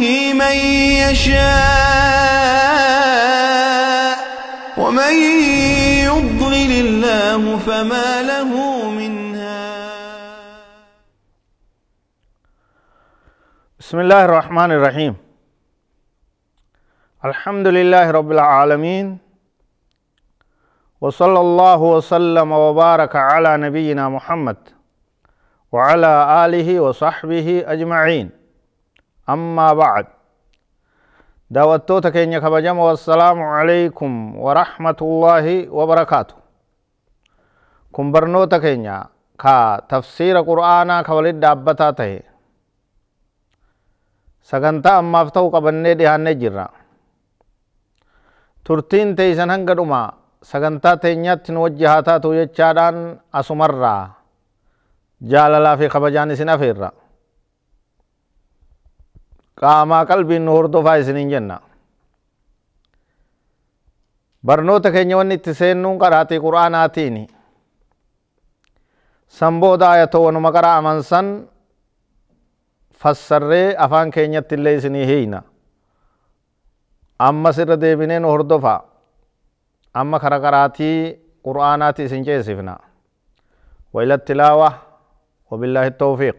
به من يشاء ومن يضلل الله فما له من هاد بسم الله الرحمن الرحيم الحمد لله رب العالمين وصلى الله وسلم وبارك على نبينا محمد وعلى آله وصحبه أجمعين أما بعد دعوتوتا كينيا كبجم والسلام عليكم ورحمة الله وبركاته كن برنوتا كينيا كا تفسير قرآنا كولد دابتا تهي سغنتا أما افتو قبنة دهان جرّا turtiin teeysan hanga dhuma sagantaa teenyaatti nu wajji haa taatu jechaadhaan asumarraa jaalalaa fi kabajaan isin afeerra qaamaa qalbiin nu hordofaa isiniin jenna barnoota keenya wanni itti seennuun qaraatii quraanaatiin san booda ayatoo wanuma qara'aman san fassarree afaan keenyatti illee isinii hiina ammas irra deebinee nu hordofa amma kara qaraatii qur'aanaati isin ceesifna waila tilaawa wabillahi tawfiiq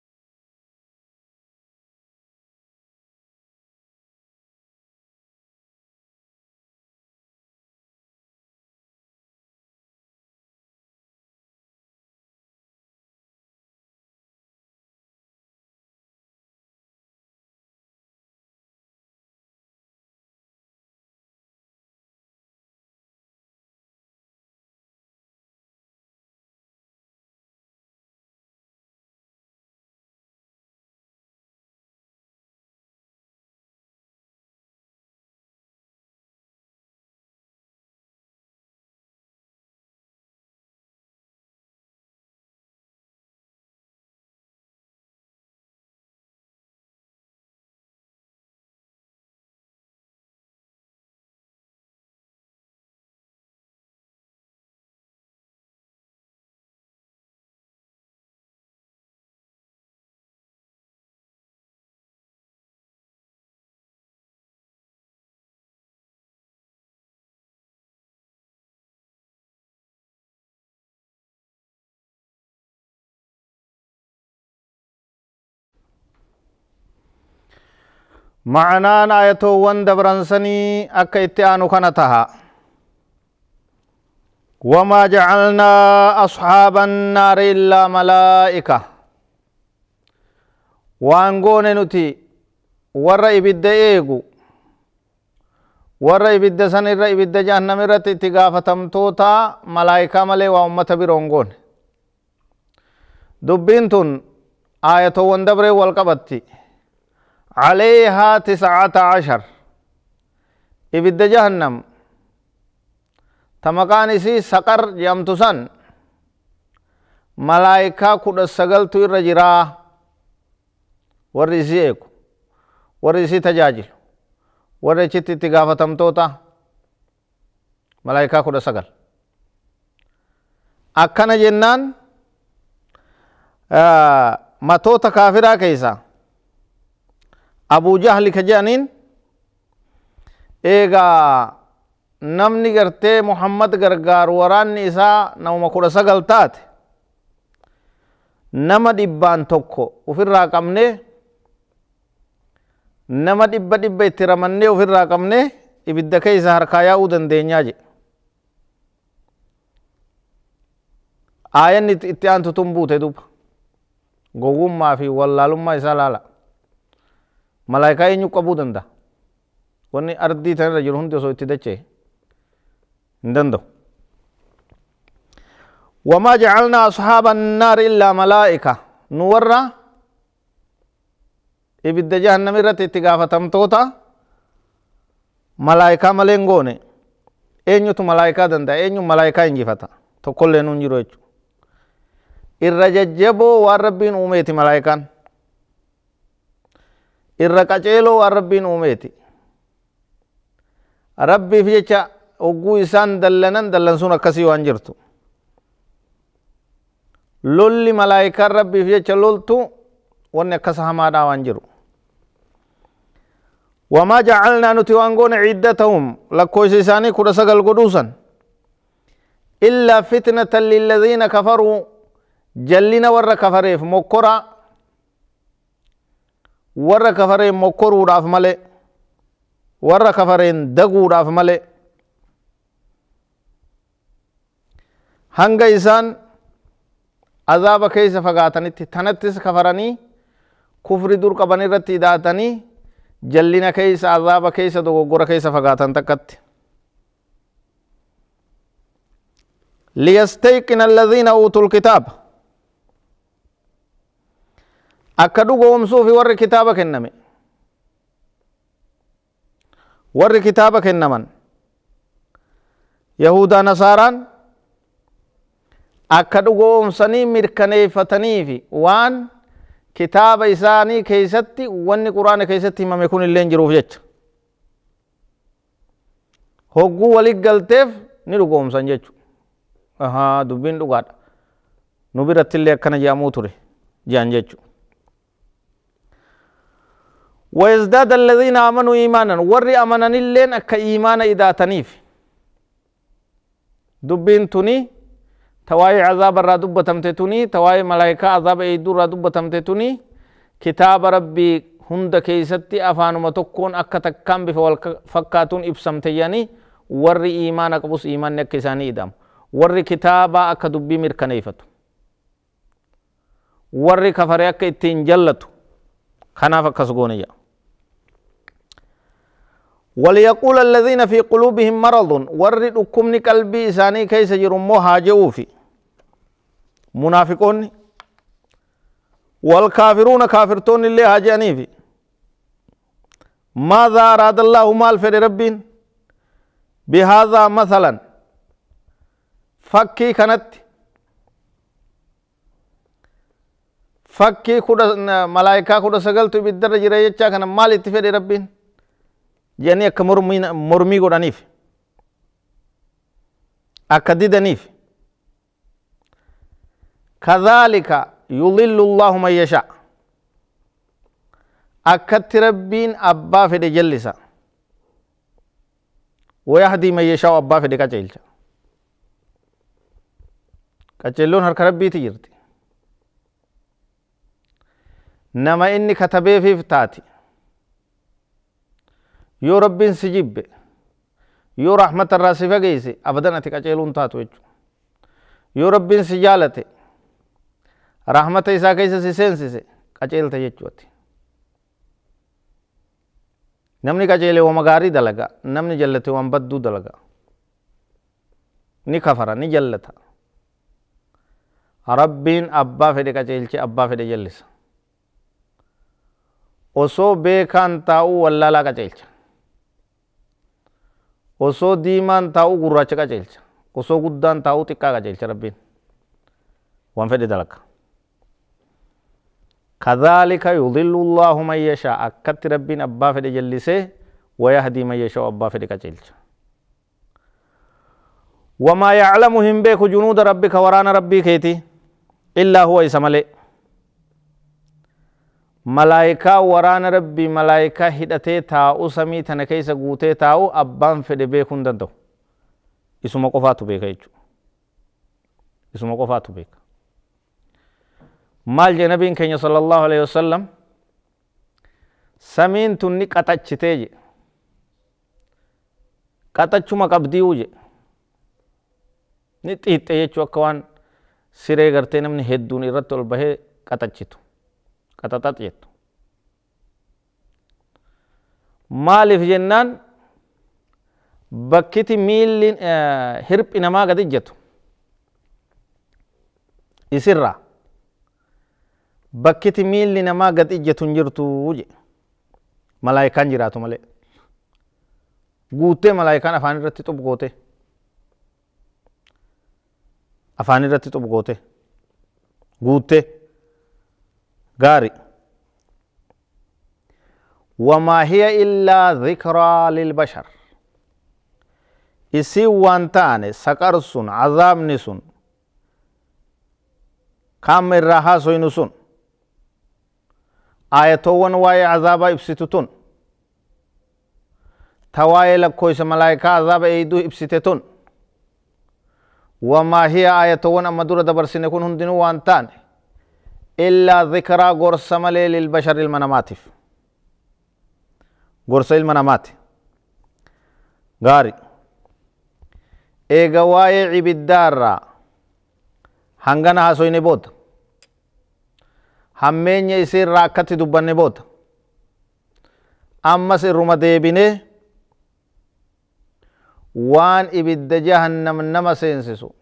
معنان آياتووان دبرنسني أكا اتعانو خانتها وما جعلنا أصحاب النار إلا ملائكة وانقون نتي ورأي بد إيقو warra ibidda san irra ibidda jahannam irratti itti gaafatamtoota malaayikaa malee waa ummata biroon goone dubbiin tun aayatowwan dabree wal qabatti عليها تسعة عشر إبد جهنم تمكان إسي سقر جمتسن ملائكة كود السقل تو الرجرا ورئيسي إيكو ورئيسي تجاجل ورئيسي تتغافتم توتا ملائكة كود السقل أكنا جنان آه متوتا كافرا كيسا أبو جهل كجانين إيغا namni gartee muhammad gargaaru waraanni isaa nama kudha sagal taate nama dhibbaan tokko ufirraa qabne nama dhibba dhibba itti ramannee ufirraa qabne ibidda keessa harkaa yaa'uu dandeenyaa jedhe aayanni itti aantu tun buute duba gowwummaa fi wallaalummaa isaa laala Malaayikaa eenyu qabuu danda'a? Wanni ardii tanarra jiru hundi osoo itti dacha'e hin danda'u. Wamaa jecalnaa ashaaba annaari illaa malaa'ika nu warra ibidda jahannam irratti itti gaafatamtoota malaayikaa malee hin goone eenyutu malaayikaa danda'a eenyu malaayikaa injifata tokkollee nuun jiru jechuudha. Irra jajjaboo waan rabbiin uumeeti malaayikaan. irra qaceeloo waan rabbiin uumeeti rabbiif jecha hogguu isaan dallanan dallansuun akkasii waan jirtu lolli malaayikaan rabbiif jecha loltu wanni akkasa hamaadhaa waan jiru wamaa jacalnaa nuti waan goone ciddatahum lakkoysa isaanii kudha sagal godhuusan illaa fitnatan lilladhiina kafaruu jallina warra kafareef mokkoraa warra kafareen mokkoruudhaaf malee warra kafareen daguudhaaf malee hanga isaan azaaba keessa fagaatanitti tanattis kafaranii kufri dur qaban irratti idaatanii jallina keessa azaaba keessa dogoggora keessa fagaatan takkatti liyastayqina alladhiina uutuu lkitaaba akka dhugoomsuu fi warri kitaaba kenname warri kitaaba kennaman yahuda nasaaraan akka dhugoomsanii mirkaneeffatanii fi waan kitaaba isaanii keeysatti wanni quraana keessatti himame kun jiruuf jecha hogguu walit galteef ni dhugoomsan jechu dubbiin dhugaadha nu biratti illee akkana jedhamuu ture jean jechu. ويزداد الذين آمنوا إيمانا وري أمانا اللين أكا إيمانا إذا تنيف دبين توني تواي عذاب الرادوبة تمتتوني تواي ملائكة عذاب إيدو الرادوبة تمتتوني كتاب ربي هند كيستي أفانما تكون أكا تكام بفوال بفكاتون إبسمتياني وري إيمانا قبوس إيمان نكساني إدام وري كتابا أكا دبي mirkaneeffatu warri kafare akka ittiin jallatu kanaaf akkas وليقول الذين في قلوبهم مرض ورد أكمن قلبي إساني كيس جرمو هاجوفي منافقون والكافرون كافرتون اللي هاجاني في ماذا أراد الله مال في ربين بهذا مثلا فكي كانت فكي كودا ملائكة كودا سجلت بالدرجة رجعت كان مال اتفاد ربين jedhanii akka mormii godhaniif akka didaniif kadhaalika yudillu allahu man yashaa akkatti rabbiin abbaa fedhe jallisa wayahdii man yashaa'u abbaa fedhe qaceelcha qaceelloon harka rabbiiti jirti nama inni katabeefiif taati yoo rabbiin si jibbe yoo rahmata irraa si fageesse abadan ati qaceeluu hin taatu jechuudha. yoo rabbiin si jaalate rahmata isaa keessa si seensise qaceelta jechuuti. Namni qaceele wama gaarii dalaga namni jallate waan badduu dalaga ni kafara ni jallata. Rabbiin abbaa fedhe qaceelche abbaa fedhe jallisa. Osoo beekaan taa'uu wallaalaa qaceelcha. osoo diimaan taa'uu gurraacha qajeelcha osoo guddaan taa'uu xiqqaa qajeelcha rabbiin waan fedhe dalaga kadhaalika yudillu llaahu man yashaa akkatti rabbiin abbaa fedhe jallisee wayahdii man yashaa'u abbaa fedhe qajeelcha wamaa yaclamu hin beeku junuuda rabbika waraana rabbii keeti illaa huwa isa malee malaayikaa waraana rabbi malaayikaa hidhatee taa'u samii tana keessa guutee taa'u abbaan fedhe beekuu hin danda'u isuma qofaatu beeka jechuudha isuma qofaatu beeka maal jee nabiin keenya sallallahu samiin tun ni qaxachitee je qaxachuma qabdii'u je ni xiixxe jechuu akka waan siree gartee namni hedduun irratti ol bahee qaxachitu qaxaxax jettu maaliif jennaan bakkiti miilli hirphi namaa gadi jetu isirraa bakkiti miilli namaa gad ijjetu hin jirtu je malaayikaan jiraatu malee guuttee malaayikaan afaan irratti xubgoote afaan irratti xubgoote guuttee غاري وما هي إلا ذكرى للبشر إسي وانتاني سكر سن عذاب نسون كام الرها سوينسون آيتوان واي عذاب إبسيتتون تواي لكويس ملايكا عذاب إيدو إبسيتتون وما هي آيتوان أما دور دبرسين يكون هندنو وانتاني illaa dhikraa gorsa malee lilbashar ilma namaatiif gorsa ilma namaati gaari eega waa'ee ibiddaarraa hangana hasoyne booda hammeenya isiirraa akkatti dubbanne booda ammas iruma deebinee waan ibidda jahannam nama seensisu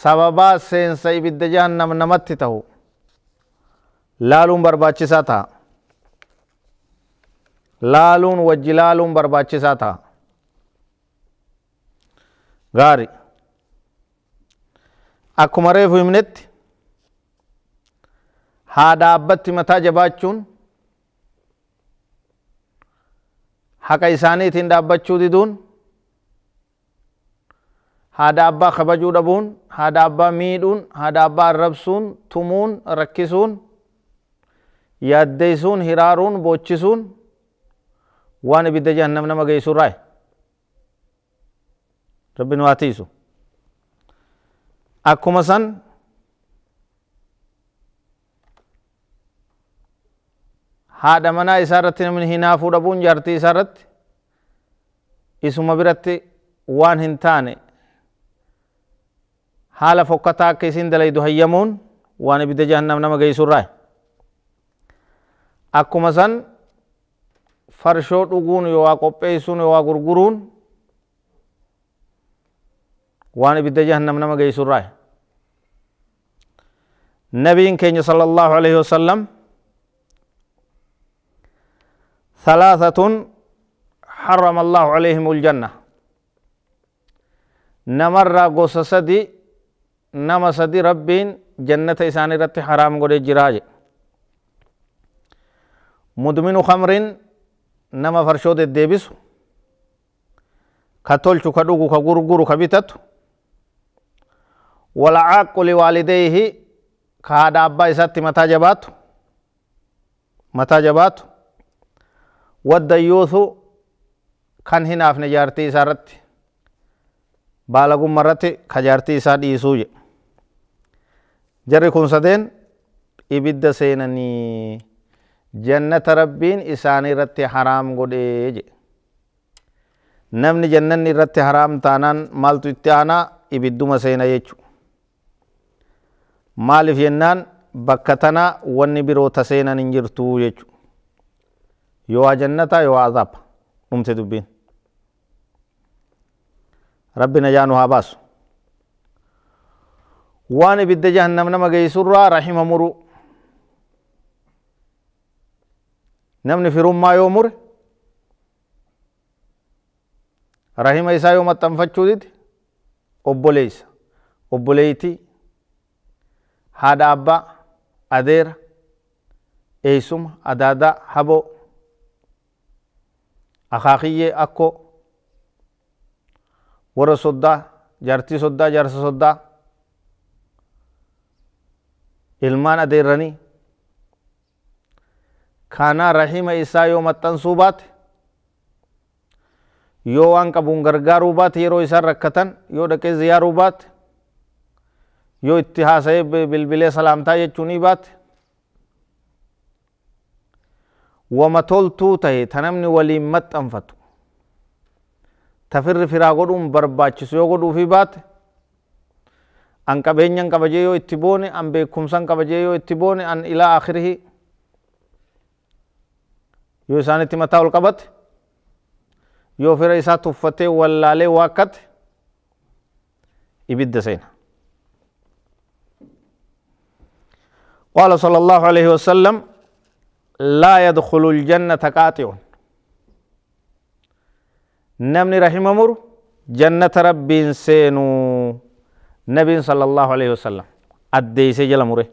sababaa seensa ibidda jahannam namatti ta'u laaluun barbaachisaa ta'a. Laaluun wajji laaluun barbaachisaa ta'a. Gaari. Akkuma reefu himnetti haa dhaabbatti mataa jabaachuun haqa isaaniitiin dhaabbachuu diduun haadha abbaa kabajuu dhabuun, haadha abbaa miidhuun, haadha abbaa arrabsuun, tumuun, rakkisuun, yaaddeysuun, hiraaruun, bochisuun waan ibidda jahannam nama geessurraa rabbi nu haa Akkuma san haada manaa isaa irratti namni hinaafuu dhabuun jaartii isaa isuma biratti waan hin taane haala fokkataa akka isin dalaydu hayyamuun waan ibidda jahannam nama geessurraa akkuma san farshoo dhuguun yoo waa qopheessuun yoo waa gurguruun waan ibidda jahannam nama geessurraa nabiin keenya sala allahu alaihi wasalam ثلاثة حرم الله عليهم الجنة نمر غوسسدي nama sadi rabbiin jannata isaan irratti haraam godhee jiraa mudminu kamriin nama farshoo deddeebisu ka tolchu ka dhugu ka gurguru ka bitatu walcaaqu liwaalideehi ka haadha abbaa isatti mataa jabaatu mataa jabaatu waddayuusu kan hinaafne jaartii isaa irratti baalagumma irratti ka jaartii isaa dhiisuu jarri kun sadeen ibidda seenanii jannata rabbiin isaanii irratti haraam godhee jedhe namni jannanni irratti haraam taanaan maaltu itti aanaa ibidduma seena jechu maaliif jennaan bakka tanaa wanni biroo ta seenan hin jirtu jechu yoo haa jannataa yoo haa azaaba dhumte dubbiin rabbi najaanu haa baasu وان بد جهنم نما جيسرا رحمه مرو نمن في رم ما يومر رحمه إسا يوم التنفتشو ديد أبوليس أبوليتي هذا أبا أدير إيسوم أدادا هبو أخاخية أكو ورا جارتي صدا جارس صدا ilmaan adeeranii kanaa rahima isaa yoo maxxansuu baate yoo waan qabuun gargaaruu baate yeroo isaan rakkatan yoo dhaqee ziyaaruu baate yoo itti haasa'ee bilbilee salaamtaa jechuunii baate wama toltuu tahe ta waliin maxxanfatu tafirri firaa godhuun barbaachisu yoo godhuufi baate أن كبينيان كبجيو اتبوني أن بكمسان كبجيو اتبوني أن إلى آخره يو سانة تمتاو القبط يو فرا إسا توفته واللالي واقت إبدا سينا قال صلى الله عليه وسلم لا يدخل الجنة قاتل نمني رحمه مر جنة ربين سينو نبي صلى الله عليه وسلم أدي سجل مره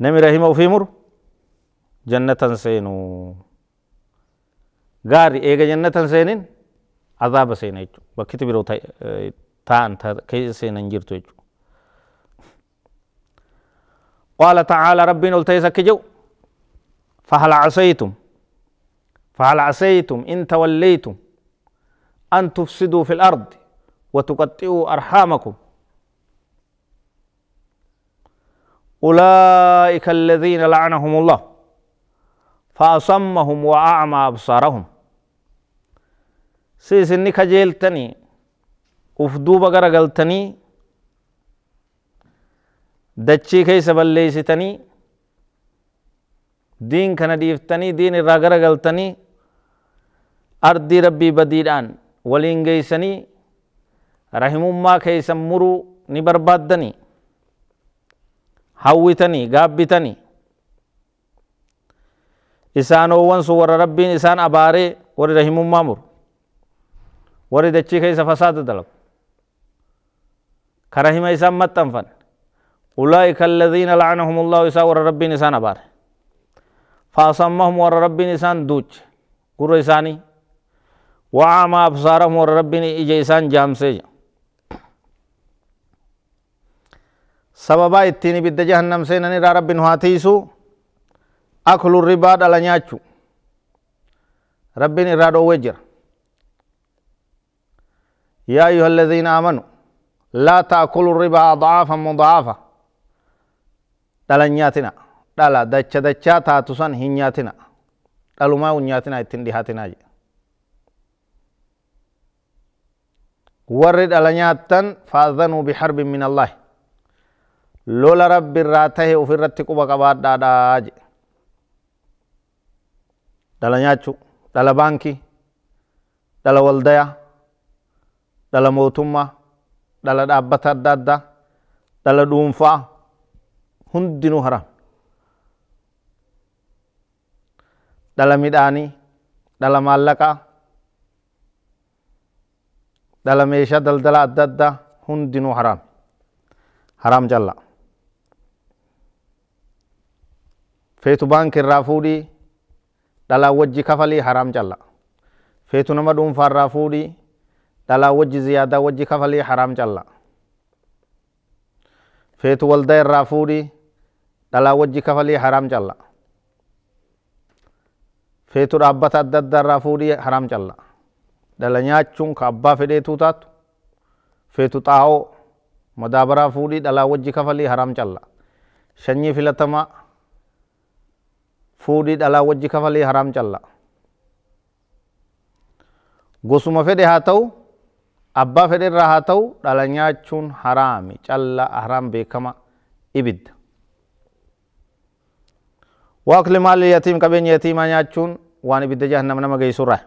نمي رحمه في مر جنة سينو غاري إيجا جنة سينين عذاب سين ايجو بكت برو تان كي سينا نجرتو يجو قال تعالى ربنا التيسك جو فهل عصيتم فهل عصيتم إن توليتم أن تفسدوا في الأرض وتقطعوا أرحامكم أولئك الذين لعنهم الله فأصمهم وأعمى أبصارهم سيسني خجلتني ufduuba gara galtanii dachii keeysa balleeysitanii diin kana dhiiftanii diin irraa gara galtanii ardii rabbii badiidhaan waliin geeysanii rahimummaa keeysan muruu ni barbaaddanii hawwitanii gaabbitanii isaanoowwan sun warra rabbiin isaan abaaree warri rahimummaa muru warri dachii keessa fasaada dalagu ka rahima isaan maxxanfan ulaa'ika alladhiina lacnahum allahu isaa warra rabbiin isaan abaare faasammahum warra rabbiin isaan duuche gurra isaanii وعمى أبصارهم وربنا إجيسان جامسيجا sababaa ittiin ibidda jahannam seenan irraa rabbi nu haa tiisu aklu ribaa dhala nyaachu rabbiin irraa dhoowwee jira yaa ayyuha alladhiina aamanu laa taakulu ribaa adcaafan mudcaafa dhala nyaatina dhala dacha dachaa taatu san hin nyaatina dhalumaa hin nyaatina ittiin dhihaatinaa jedhe warri dhala nyaattan faadhanuu biharbin min allahi lola rabbi irraa tahe ofirratti quba qabaadhaadhaa jedhe dhala nyaachuu dhala baankii dhala waldayaa dhala mootummaa dhala dhaabbata adda addaa dhala dhuunfaa hundinuu haram dhala midhaanii dhala maallaqaa dhala meeshaa daldala adda addaa hundinuu haram haram jallaa feetu baankii irraa fuudhii dhalaa wajji kafalii haraam calla feetu nama dhuunfaa irraa fuudhii dhalaa wajji ziyaadaa wajji kafalii haraam calla feetu waldaa irraa fuudhii dhalaa wajji kafalii haraam calla feetu dhaabbata adda addaa irraa fuudhii haraam calla dhala nyaachuun ka abbaa fedheetuu taatu feetu xaa'oo madaabaraa fuudhii dhalaa wajji kafalii haraam calla shanyii filatamaa fuudhii dhalaa wajji kafalee haraam calla gosuma fedhe haa ta'u abbaa fedhe irraa haa ta'u dhala nyaachuun haraami calla haraam beekama ibidda waaqli maalli yatiim qabeenya yatiimaa nyaachuun waan ibidda jahannam nama geessurra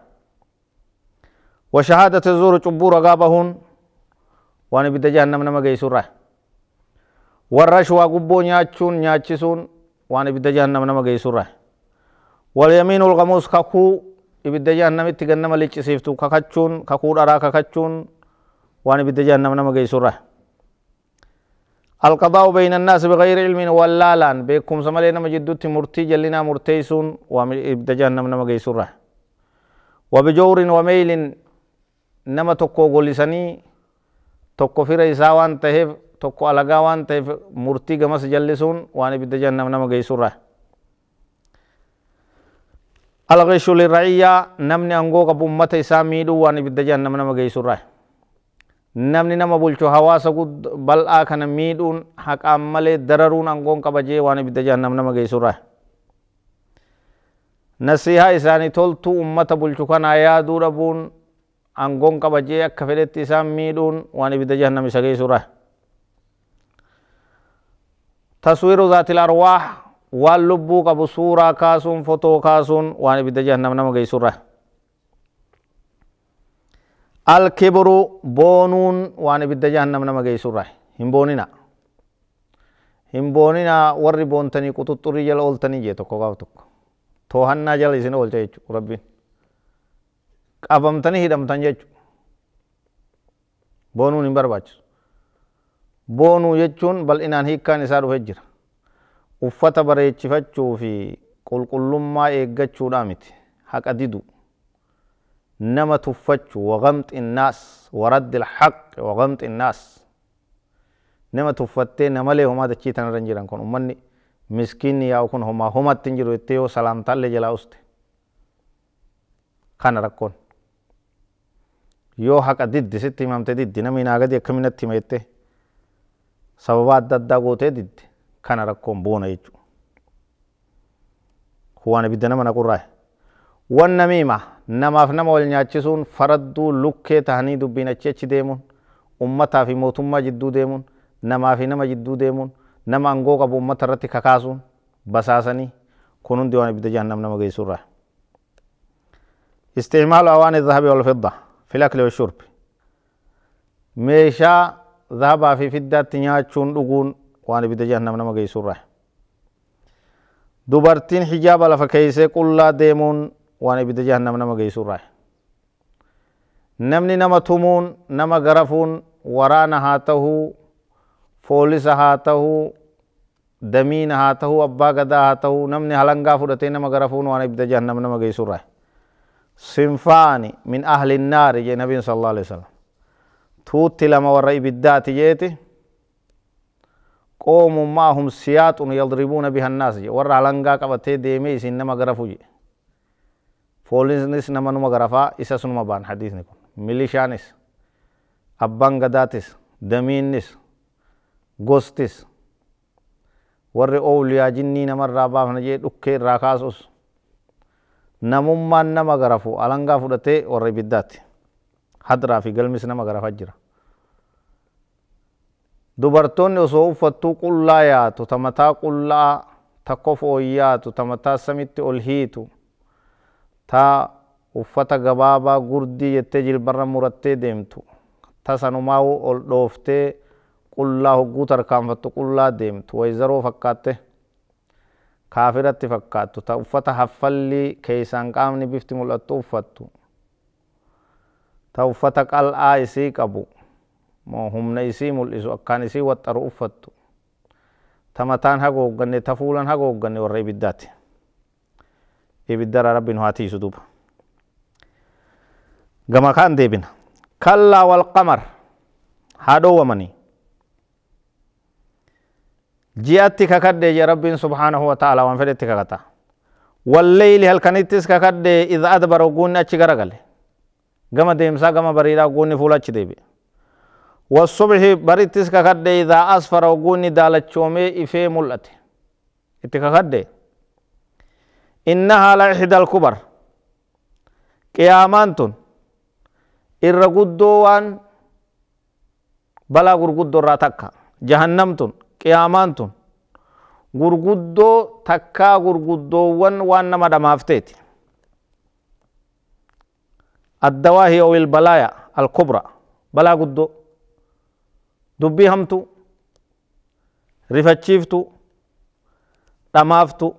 wa shahaadata zuuru cubbuu ragaa bahuun waan ibidda jahannam nama geessurra warra shuwaa gubboo nyaachuun nyaachisuun waan ibidda jahannam nama geessurra واليمين الغموس كاكو يبدا جهنم اتجنم اللي تسيفتو ككتشون ككو أرا ككتشون وأنا إبدا جهنم نما جاي سورة القضاء بين الناس بغير علم ولا لان بكم سملينا مجدو تمرتي جلنا مرتيسون وإبدا جهنم نما جاي سورة وبجور وميل نما تكو غلسني تكو في رئيسا وان تهف تكو ألغا وان تهف مرتي غمس جلسون وأنا إبدا جهنم نما جاي سورة الغيش للرعية نمني أنقوك متى ساميدو واني بالدجان نمنا مقيس الرعي نمني نما بلچو حواسا قد بل آخنا ميدون حق عمل دررون أنقوك بجي واني بالدجان نمنا مقيس الرعي نصيحة إساني تو أمة بلچو كان آيادو ربون أنقوك بجي أكفلت إسامي دون وأن بالدجان نمنا مقيس الرعي تصوير ذات الأرواح waan lubbuu qabu suuraa kaasuun fotoo kaasuun waan ibidda jahannam nama geessurra alkibru boonuun waan ibidda jahannam nama geessurra hin boonina hin boonina warri boontanii quxuxxurrii jala ooltanii jee tokko gaaf tokko toohannaa jala isin oolcha jechuu rabbiin qabamtanii hidhamtan jechuu boonuun hin barbaachisu boonuu jechuun bal'inaan hiikkaan isaa dhufe jira uffata bareechifachuu fi qulqullummaa eeggachuudhaa miti haqa didu nama tuffachuu waqamxi innaas waraddi lxaq waqamxi innaas nama tuffattee namalee homaa dachii tanarra hin jiran kun ummanni miskiinni yaa'u kun homaa homatti hin jiru jettee yoo salaamtaallee jalaa uste kana rakkoon yoo haqa diddi sitti himamte diddi namni naa gadi akkaminatti hima sababa adda addaa gootee diddi kana rakkoon boona jechuudha. Waan ibidda nama naqurraa wan namiima namaaf nama wal nyaachisuun faradduu lukkee tahanii dubbiin achi achi deemuun ummataa fi mootummaa jidduu deemuun namaa fi nama jidduu deemuun nama angoo qabu ummata irratti kakaasuun basaasanii kun hundi waan ibidda jahannam nama geessurraa. Isticmaalu awaan dhahabii wal fidda filakli washurbi meeshaa dhahabaa fi fiddaatti nyaachuun dhuguun waan ibidda jahannam nama geessu irraa. Dubartiin hijaaba lafa keessee qullaa deemuun waan ibidda jahannam nama geessu irraa. Namni nama tumuun nama garafuun waraana haa ta'uu foolisa haa ta'uu damiina haa ta'uu abbaa gadaa haa ta'uu namni halangaa fudhatee nama garafuun waan ibidda jahannam nama geessu irraa. Sinfaani min ahli naari jee nabiin sallallahu alaihi wasallam. Tuutti lama warra ibiddaati jeeti. qoomummaa hum siyaaxun yadribuuna biha annaas je warra halangaa qabatee deemee isin nama garafu je foolisnis nama numa garafaa isa sunuma baan hadiisni kun milishaanis abbaan gadaatis damiinnis gostis warri oowliyaa jinnii namarraa baafna jee dhukkee irraa kaasus namummaan nama garafu alangaa fudhatee warra ibiddaatti hadraa fi galmis nama garafa jira Dubartoonni osoo uffattuu qullaa yaatu, ta mataa qullaa takka fooyyaatu, ta mataa samitti ol hiitu, ta uffata gabaabaa gurdii jettee jilbarra murattee deemtu, ta sanumaa ol dhooftee qullaa hogguu tarkaanfattu qullaa deemtu, wayzaroo fakkaatte kaafiratti fakkaattu, ta uffata haffallii keeysaan qaamni bifti mul'attu uffattu, ta uffata qal'aa isii qabu. moo humna isii mul'isu akkaan isii waxxaru uffattu ta mataan hagoogganne ta fuulan hagoogganne warra ibiddaati ibiddara rabbiin haa tiisu duuba gama kaan deebina kallaa wal qamar haa dhoowwamanii ji'atti kakadhee jee rabbiin subhaanahu wa ta'ala waan fedhetti kakata walleyli halkanittis kakadhee idha adbara oguunni achi garagale gama deemsaa gama bariidhaa oguunni fuula achi deebi'e والصبح بريتس كخد إذا أصفر وقوني دالت شومي إفي ملأت إتكخد إنها لإحدى الكبر قيامانتن الرقدوان بلا غرقدو راتكا جهنمتن قيامانتن غرقدو تكا غرقدوان وانما دمافتيتي الدواهي أو البلايا الكبرى بلا قدو dubbii hamtu rifachiiftu dhamaaftu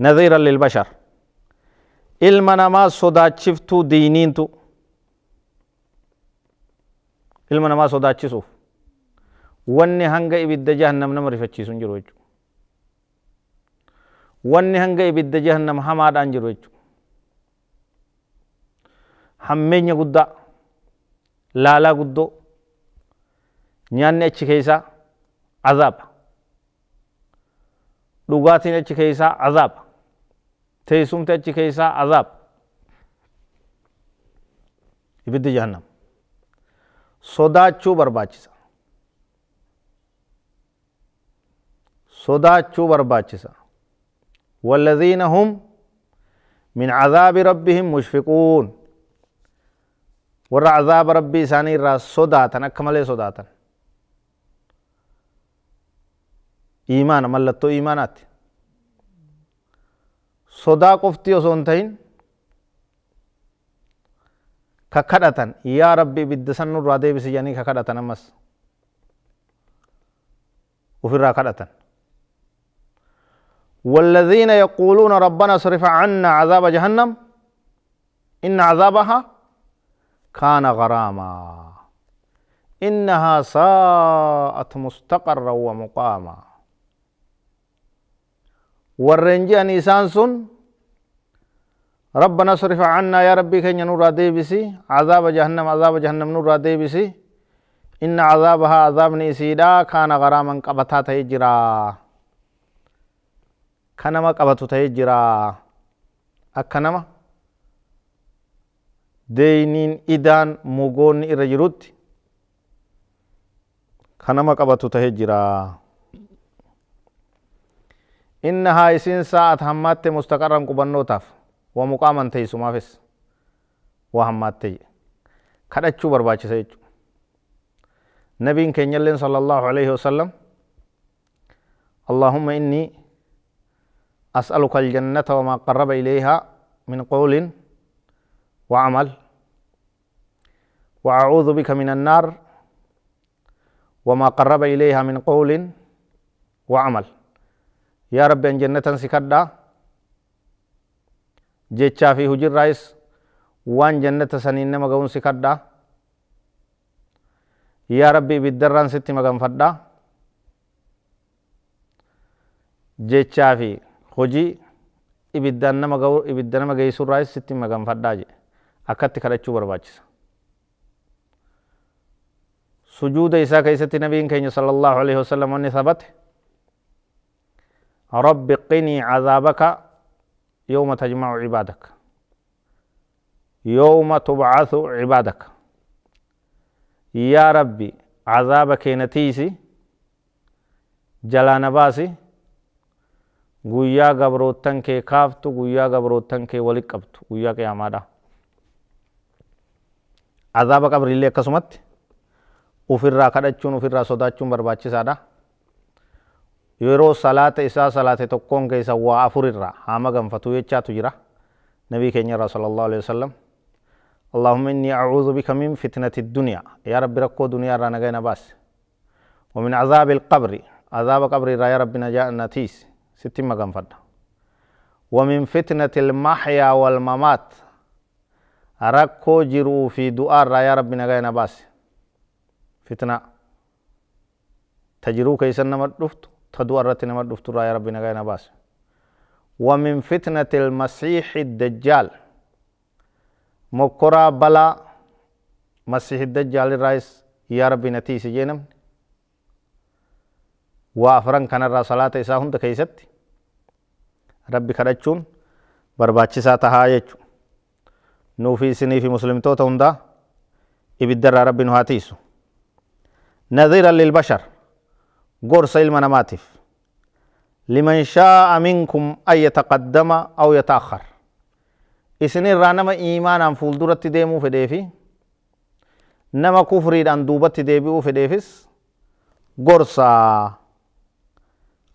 نذيرا للبشر ilma namaa sodaachiftuu diiniintu ilma namaa sodaachisuuf wanni hanga ibidda jahannam nama rifachiisu hin jiru jechuudha wanni hanga ibidda jahannam hamaadhaan jiru jechuudha hammeenya guddaa laalaa guddoo nyaanni achi keessaa azaaba dhugaatiin achi keessaa azaaba teessumti achi keessaa azaaba ibiddi jahannam sodaachuu barbaachisa sodaachuu barbaachisa والذين هم من عذاب ربهم مشفقون warra azaaba rabbii isaanii irraa sodaatan akka malee sodaatan imaana mallattoo imaanaati sodaa qofti osoo hin ta'in ka kadhatan yaa rabbi ibidda san nurraa deebisi jedhanii ka kadhatan ammas ofirraa kadhatan والذين يقولون ربنا اصرف عنا عذاب جهنم إن عذابها كان غراما إنها ساءت مستقرا ومقاما والرنجان إسان سن ربنا صرف عنا يا ربي كن نورا ديبسي عذاب جهنم عذاب جهنم نورا ديبسي إن عذابها عذاب نيسيدا كان غراما قبتا تيجرا كنما قبتو تهجرا أكنما deeyniin idaan mogoonni irra jirutti kanama qabatu tahe jira innahaa isin sa'at hammaatte mustaqarran qubannootaaf wa muqaaman teeysumaafis waa hammaatte kadhachuu barbaachisa jechu nabiin keenyalleen sala allahu alaihi wasalam allahumma innii as'aluka aljannata wamaa qarraba ilayhaa min qawlin وعمل واعوذ بك من النار وما قرب اليها من قول وعمل يا رب ان جنة سكدا جيتشا في هجر رئيس وان جنة سنين مغون سكدا يا ربي بدران ستي مغن فدا جيتشا في خجي إبدان nama إبدان ibiddaan رئيس ستي مغن فدا جي أكتك akkatti kadhachuu barbaachisa. sujuuda isaa keessatti nabiin keenya sala allahu alaihi wasalam wanni sabate rabbi qinii cadaabaka yowma tajmacu cibaadaka yowma tubcasu cibaadaka yaa rabbi cadaaba keena tiisi jalaana baasi guyyaa gabroottan kee kaaftu guyyaa gabroottan kee walit qabtu guyyaa qiyaamaadha cadaaba qabrillee akkasumatti ufirraa kadhachuun ufirraa sodaachuun barbaachisaadha. Yeroo salaata isaa salaate tokkoon keessa waa afurirraa haama ganfatu jechaatu jira. Nabii keenya irraa sallallahu alaihi wasallam. اللهم إني أعوذ بك من فتنة الدنيا يا رب ركو دنيا رانا غينا باس ومن عذاب القبر عذاب قبر را يا رب نجاء نتيس ستين مقام فد ومن فتنة المحيا والممات ركو جرو في دعاء را يا رب نغينا باس fitnaa ta jiruu keessan nama dhuftu ta du'a irratti nama dhuftu irraa yaa rabbi nagaa na baase ومن فتنة المسيح الدجال مكرا بلا مسيح الدجال الرئيس يا ربي نتيس جينم وافرن كان الرا صلاة إسا هند كيست ربي كرچون برباچي ساتها يچو نوفي سني في مسلم توتا هندا إبدر ربي نهاتيسو نذيرا للبشر غور قرص المناماتف لمن شاء منكم أن يتقدم أو يتأخر إسنين رانما إيمانا فولدورة ديمو في ديفي نما كفري أن دوبة ديبيو في ديفيس قرصا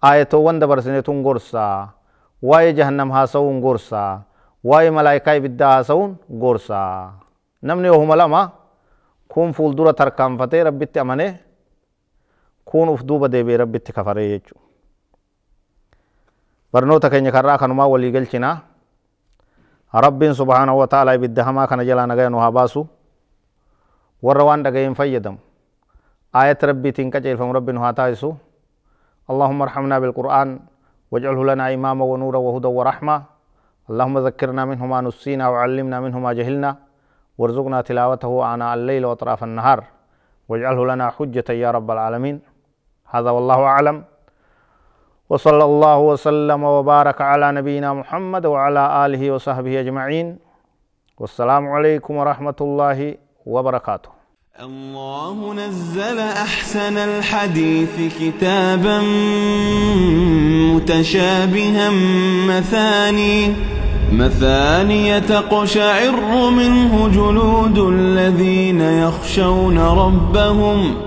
آيتو وند برسنتون قرصا واي جهنم هاسون قرصا واي ملايكاي بدا هاسون قرصا نمني وهم لما كون فولدورة تركان فتي ربي أمانيه kun uf duuba deebi'ee rabbitti kafaree jechuudha. barnoota keenya karraa kanumaa walii galchinaa rabbiin subhaanahu wataalaa ibidda hamaa kana jalaa nagaya nu haa baasu warra waan dhagayin fayyadamu آيات ربي تنكجل فم ربي هاتايسو اللهم ارحمنا بالقرآن واجعله لنا إماما ونورا وهدى ورحمة اللهم ذكرنا منه ما نسينا وعلمنا منه ما جهلنا وارزقنا تلاوته آناء الليل وأطراف النهار واجعله لنا حجة يا رب العالمين هذا والله أعلم وصلى الله وسلم وبارك على نبينا محمد وعلى آله وصحبه أجمعين والسلام عليكم ورحمة الله وبركاته الله نزل أحسن الحديث كتابا متشابها مثاني مثاني تقشعر منه جلود الذين يخشون ربهم